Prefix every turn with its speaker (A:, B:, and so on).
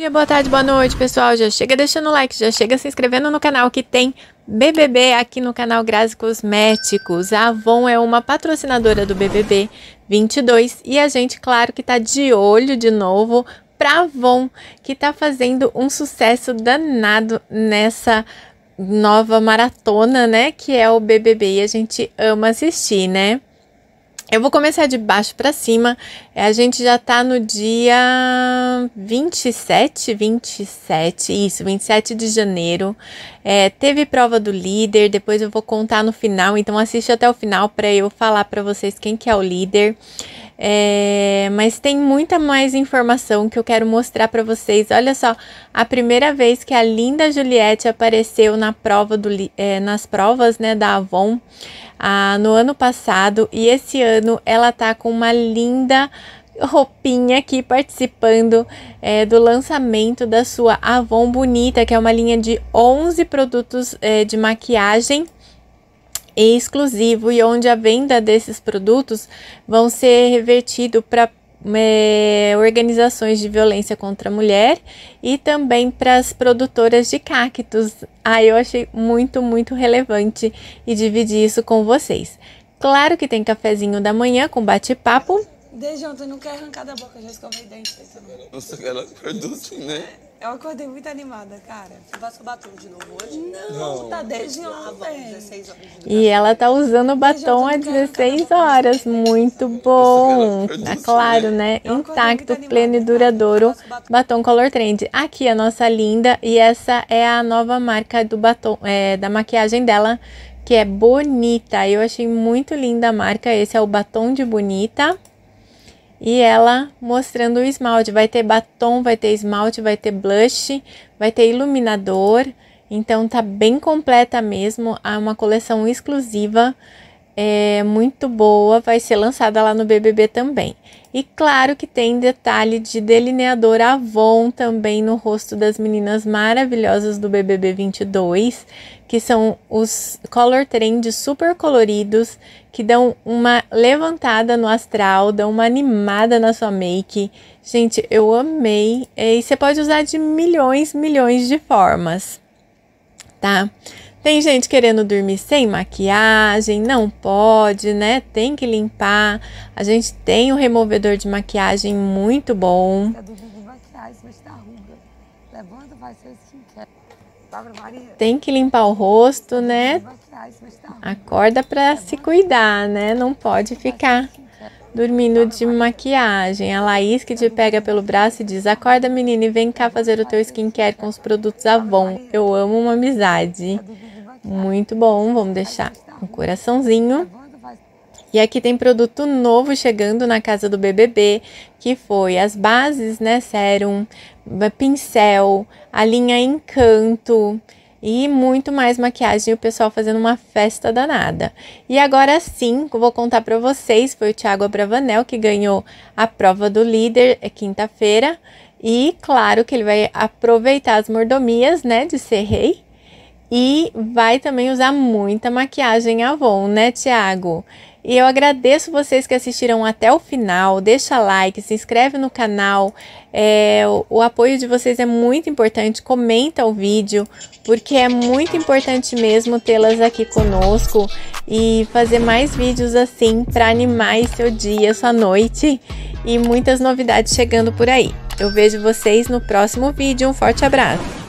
A: dia, boa tarde, boa noite, pessoal. Já chega deixando o like, já chega se inscrevendo no canal que tem BBB aqui no canal Grazi Cosméticos. A Avon é uma patrocinadora do BBB 22 e a gente, claro, que tá de olho de novo pra Avon, que tá fazendo um sucesso danado nessa nova maratona, né, que é o BBB e a gente ama assistir, né? Eu vou começar de baixo para cima. É, a gente já tá no dia 27, 27, isso, 27 de janeiro. É, teve prova do líder, depois eu vou contar no final, então assiste até o final para eu falar para vocês quem que é o líder. É, mas tem muita mais informação que eu quero mostrar para vocês. Olha só, a primeira vez que a linda Juliette apareceu na prova do, é, nas provas né, da Avon ah, no ano passado e esse ano ela tá com uma linda roupinha aqui participando é, do lançamento da sua Avon Bonita, que é uma linha de 11 produtos é, de maquiagem e exclusivo e onde a venda desses produtos vão ser revertido para é, organizações de violência contra a mulher e também para as produtoras de cactos. Ah, eu achei muito, muito relevante e dividi isso com vocês. Claro que tem cafezinho da manhã com bate-papo. Desde ontem não quer arrancar da boca, já escovei dente. Tá Nossa, ela produz, né? Eu acordei muito animada, cara. Você vai batom de novo hoje? Não, tá, tá desde ontem. 16 tá horas. E ela tá usando o batom há 16 tá horas. Muito bom. Tá claro, né? Intacto, pleno e duradouro. Batom Color Trend. Aqui a nossa linda. E essa é a nova marca do batom, é, da maquiagem dela. Que é Bonita. Eu achei muito linda a marca. Esse é o batom de Bonita e ela mostrando o esmalte. Vai ter batom, vai ter esmalte, vai ter blush, vai ter iluminador. Então tá bem completa mesmo, é uma coleção exclusiva, é muito boa, vai ser lançada lá no BBB também. E claro que tem detalhe de delineador Avon também no rosto das meninas maravilhosas do BBB 22, que são os color trends super coloridos, que dão uma levantada no astral, dão uma animada na sua make. Gente, eu amei. É, e você pode usar de milhões, milhões de formas, tá? Tem gente querendo dormir sem maquiagem, não pode, né? Tem que limpar. A gente tem um removedor de maquiagem muito bom. Tem que limpar o rosto, né? Acorda para se cuidar, né? Não pode ficar dormindo de maquiagem. A Laís que te pega pelo braço e diz: Acorda, menina, e vem cá fazer o teu skincare com os produtos Avon. Eu amo uma amizade. Muito bom, vamos deixar um coraçãozinho. E aqui tem produto novo chegando na casa do BBB, que foi as bases, né? Serum, eh, pincel, a linha Encanto e muito mais maquiagem, o pessoal fazendo uma festa danada. E agora sim, vou contar para vocês, foi o Thiago Abravanel que ganhou a prova do líder é quinta-feira, e claro que ele vai aproveitar as mordomias, né, de ser rei. E vai também usar muita maquiagem Avon, né, Thiago? E eu agradeço vocês que assistiram até o final. Deixa like, se inscreve no canal. É, o, o apoio de vocês é muito importante. Comenta o vídeo, porque é muito importante mesmo tê-las aqui conosco e fazer mais vídeos assim para animar seu dia, sua noite e muitas novidades chegando por aí. Eu vejo vocês no próximo vídeo. Um forte abraço!